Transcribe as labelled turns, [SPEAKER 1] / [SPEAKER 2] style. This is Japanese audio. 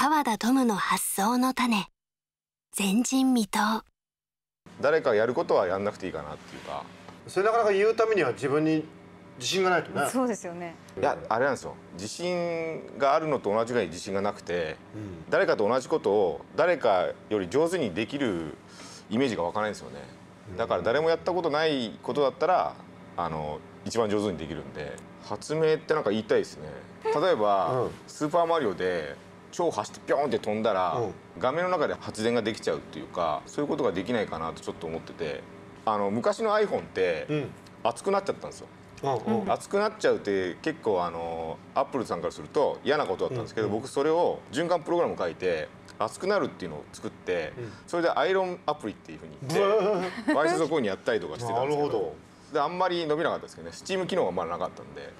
[SPEAKER 1] 川田トムの発想の種前人未到誰かやることはやんなくていいかなっていうかそれなかなか言うためには自分に自信がないとねそうですよねいやあれなんですよ自信があるのと同じぐらい自信がなくて、うん、誰かと同じことを誰かより上手にできるイメージが湧かないんですよねだから誰もやったことないことだったらあの一番上手にできるんで発明ってなんか言いたいですね例えば、うん、スーパーマリオで超走ってピョンって飛んだら、画面の中で発電ができちゃうっていうかそういうことができないかなとちょっと思っててあの昔の iPhone って熱くなっちゃったんですよ。うんうん、熱くなっちゃうって結構あのアップルさんからすると嫌なことだったんですけど、うんうん、僕それを循環プログラム書いて熱くなるっていうのを作って、うん、それでアイロンアプリっていうふうに言ってわいせつをこういうふうにやったりとかしてたんですけど。であんまり伸びなかったですけどねスチーム機能がまだなかったんで